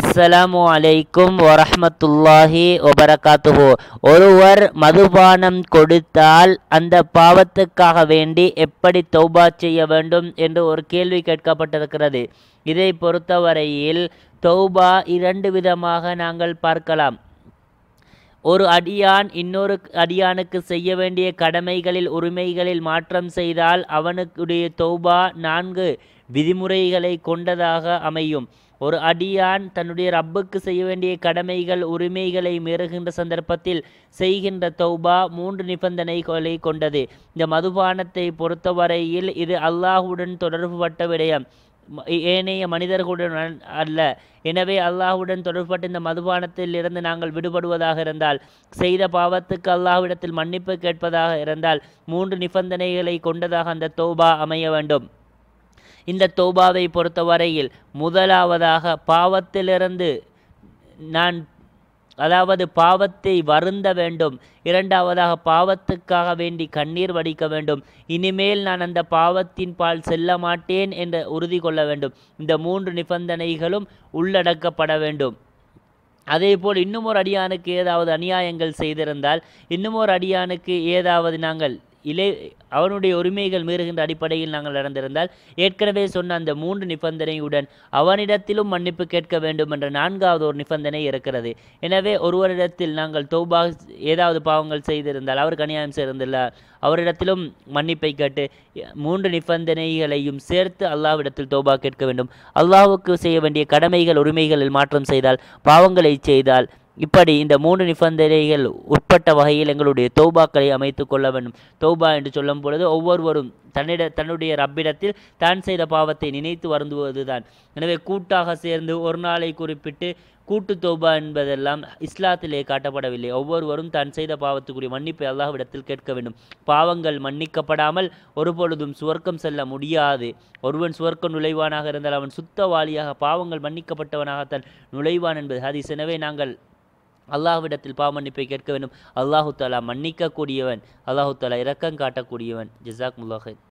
அஸ்ஸலாமு அலைக்கும் வரஹமத்துல்லாஹி ஒபரகாத்துஹோ ஒருவர் மதுபானம் கொடுத்தால் அந்த பாவத்துக்காக வேண்டி எப்படி தௌபா செய்ய வேண்டும் என்று ஒரு கேள்வி கேட்கப்பட்டிருக்கிறது இதை பொறுத்தவரையில் தௌபா இரண்டு விதமாக நாங்கள் பார்க்கலாம் ஒரு அடியான் இன்னொரு அடியானுக்கு செய்ய வேண்டிய கடமைகளில் உரிமைகளில் மாற்றம் செய்தால் அவனுக்குடைய தௌபா நான்கு விதிமுறைகளை கொண்டதாக அமையும் ஒரு அடியான் தன்னுடைய ரப்புக்கு செய்ய வேண்டிய கடமைகள் உரிமைகளை மீறுகின்ற சந்தர்ப்பத்தில் செய்கின்ற தௌபா மூன்று நிபந்தனைகளை கொண்டது இந்த மதுபானத்தை பொறுத்தவரையில் இது அல்லாஹுடன் தொடர்புபட்ட விடயம் ஏனைய மனிதர்களுடன் அல்ல எனவே அல்லாஹுடன் தொடர்பட்டு இந்த மதுபானத்தில் இருந்து நாங்கள் விடுபடுவதாக இருந்தால் செய்த பாவத்துக்கு அல்லாஹ்விடத்தில் மன்னிப்பு கேட்பதாக இருந்தால் மூன்று நிபந்தனைகளை கொண்டதாக அந்த தௌபா அமைய வேண்டும் இந்த தௌபாவை பொறுத்தவரையில் முதலாவதாக பாவத்திலிருந்து நான் அதாவது பாவத்தை வருந்த வேண்டும் இரண்டாவதாக பாவத்துக்காக வேண்டி கண்ணீர் வடிக்க வேண்டும் இனிமேல் நான் அந்த பாவத்தின் பால் செல்ல மாட்டேன் என்று உறுதி கொள்ள வேண்டும் இந்த மூன்று நிபந்தனைகளும் உள்ளடக்கப்பட வேண்டும் அதேபோல் இன்னும் ஒரு அடியானுக்கு ஏதாவது அநியாயங்கள் செய்திருந்தால் இன்னும் ஒரு அடியானுக்கு ஏதாவது நாங்கள் இலை அவனுடைய உரிமைகள் மீறுகின்ற அடிப்படையில் நாங்கள் நடந்திருந்தால் ஏற்கனவே சொன்ன அந்த மூன்று நிபந்தனையுடன் அவனிடத்திலும் மன்னிப்பு கேட்க வேண்டும் என்ற நான்காவது ஒரு நிபந்தனை இருக்கிறது எனவே ஒருவரிடத்தில் நாங்கள் தோபா ஏதாவது பாவங்கள் செய்திருந்தால் அவர் கனியாயம் செய்திருந்தால் அவரிடத்திலும் மன்னிப்பை கேட்டு மூன்று நிபந்தனைகளையும் சேர்த்து அல்லாவிடத்தில் தோபா கேட்க வேண்டும் அல்லாவுக்கு செய்ய வேண்டிய கடமைகள் உரிமைகளில் மாற்றம் செய்தால் பாவங்களை செய்தால் இப்படி இந்த மூன்று நிபந்தனைகள் உட்பட்ட வகையில் எங்களுடைய தௌபாக்களை அமைத்து கொள்ள வேண்டும் தௌபா என்று சொல்லும் பொழுது ஒவ்வொருவரும் தன்னிட தன்னுடைய ரப்பிடத்தில் தான் செய்த பாவத்தை நினைத்து வருந்துவதுதான் எனவே கூட்டாக சேர்ந்து ஒரு நாளை குறிப்பிட்டு கூட்டு தௌபா என்பதெல்லாம் இஸ்லாத்திலே காட்டப்படவில்லை ஒவ்வொருவரும் தான் செய்த பாவத்துக்குரிய மன்னிப்பை அல்லாஹ்விடத்தில் கேட்க வேண்டும் பாவங்கள் மன்னிக்கப்படாமல் ஒருபொழுதும் சுவர்க்கம் செல்ல முடியாது ஒருவன் சுவர்க்கம் நுழைவானாக இருந்தால் அவன் சுத்தவாளியாக பாவங்கள் மன்னிக்கப்பட்டவனாகத்தான் நுழைவான் என்பது ஹதீஸ் எனவே நாங்கள் அல்லாஹ்விடத்தில் பாமன்னிப்பை கேட்க வேண்டும் அல்லாஹு தாலா மன்னிக்கக்கூடியவன் அல்லாஹு தாலா இரக்கம் காட்டக்கூடியவன் ஜிசாக் முல்லாஹின்